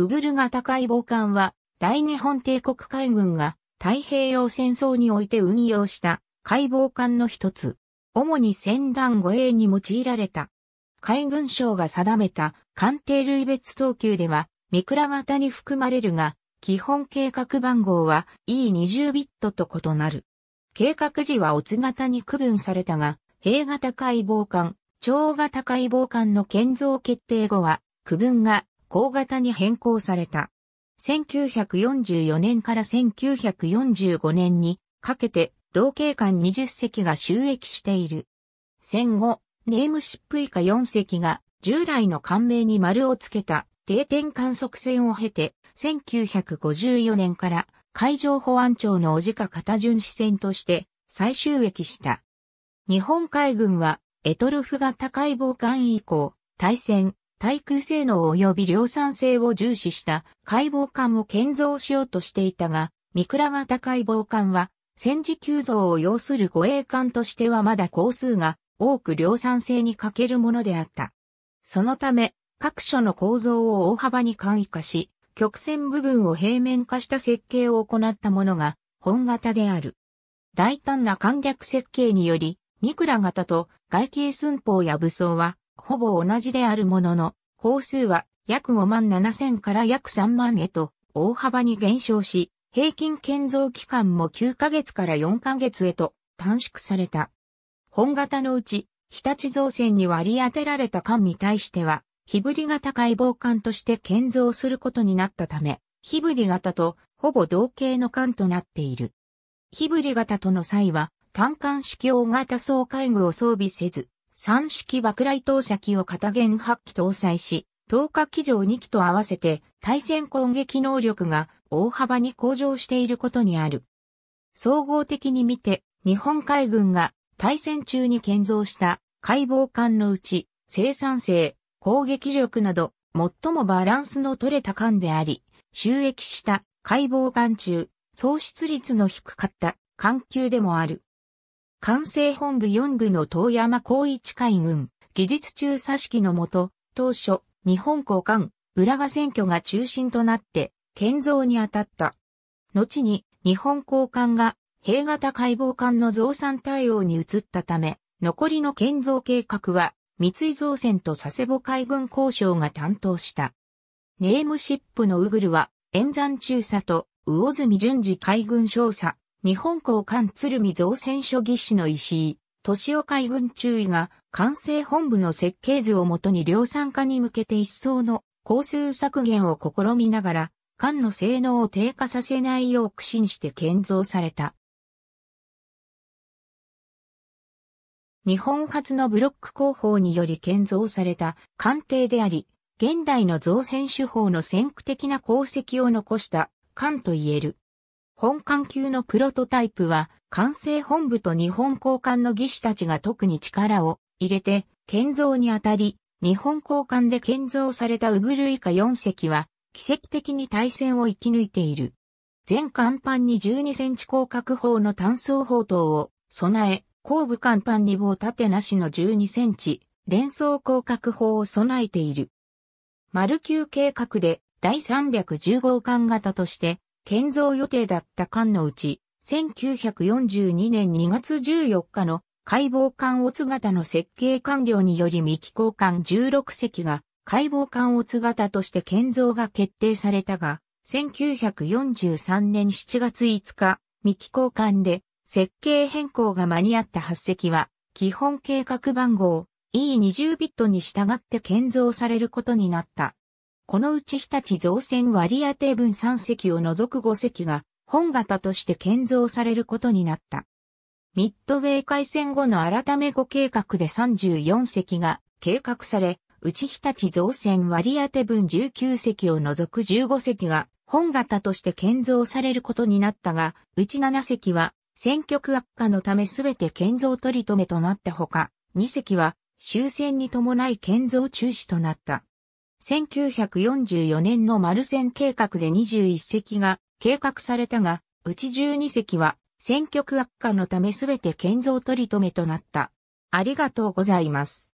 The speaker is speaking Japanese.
ウグル型解剖艦は、大日本帝国海軍が太平洋戦争において運用した解剖艦の一つ。主に戦団護衛に用いられた。海軍省が定めた艦艇類別等級では、ミクラ型に含まれるが、基本計画番号は E20 ビットと異なる。計画時はオツ型に区分されたが、平型解剖艦、超型解剖艦の建造決定後は、区分が鋼型に変更された。1944年から1945年にかけて同警官20隻が収益している。戦後、ネームシップ以下4隻が従来の艦名に丸をつけた定点観測船を経て、1954年から海上保安庁のおじか片巡視船として再収益した。日本海軍はエトルフが高い防艦以降、対戦、対空性能及び量産性を重視した解剖艦を建造しようとしていたが、ミクラ型解剖艦は戦時急増を要する護衛艦としてはまだ工数が多く量産性に欠けるものであった。そのため、各所の構造を大幅に簡易化し、曲線部分を平面化した設計を行ったものが本型である。大胆な簡略設計により、ミクラ型と外形寸法や武装はほぼ同じであるものの、工数は約5万7千から約3万へと大幅に減少し、平均建造期間も9ヶ月から4ヶ月へと短縮された。本型のうち、日立造船に割り当てられた艦に対しては、日ブり型解剖艦として建造することになったため、ヒブり型とほぼ同型の艦となっている。ヒブり型との際は、単艦式大型総介具を装備せず、三式爆雷投射機を片弦8機搭載し、投下機上2機と合わせて対戦攻撃能力が大幅に向上していることにある。総合的に見て、日本海軍が対戦中に建造した解剖艦のうち生産性、攻撃力など最もバランスの取れた艦であり、収益した解剖艦中、喪失率の低かった艦級でもある。関西本部4部の遠山広一海軍、技術中佐式のもと、当初、日本交換、浦賀選挙が中心となって、建造に当たった。後に、日本交換が、平型解剖艦の増産対応に移ったため、残りの建造計画は、三井造船と佐世保海軍交渉が担当した。ネームシップのウグルは、演山中佐と魚住淳二海軍少佐、日本港艦鶴見造船所技師の石井、敏夫海軍中尉が、艦制本部の設計図をもとに量産化に向けて一層の工数削減を試みながら、艦の性能を低下させないよう苦心して建造された。日本初のブロック工法により建造された艦艇であり、現代の造船手法の先駆的な功績を残した艦と言える。本艦級のプロトタイプは、管制本部と日本交換の技師たちが特に力を入れて、建造にあたり、日本交換で建造されたウグルイカ4隻は、奇跡的に対戦を生き抜いている。全甲板に12センチ広角砲の単装砲塔を備え、後部甲板に棒縦なしの12センチ、連装広角砲を備えている。丸級計画で第315艦型として建造予定だった艦のうち、1942年2月14日の解剖艦オツ型の設計完了により未寄港艦16隻が解剖艦オツ型として建造が決定されたが、1943年7月5日、未寄港艦で設計変更が間に合った8隻は、基本計画番号 E20 ビットに従って建造されることになった。このうち日立造船割当分3隻を除く5隻が本型として建造されることになった。ミッドウェー海戦後の改め後計画で34隻が計画され、うち日立造船割当分19隻を除く15隻が本型として建造されることになったが、うち7隻は戦局悪化のためすべて建造取り留めとなったほか、2隻は終戦に伴い建造中止となった。1944年のマルセン計画で21隻が計画されたが、うち12隻は戦局悪化のためすべて建造取り留めとなった。ありがとうございます。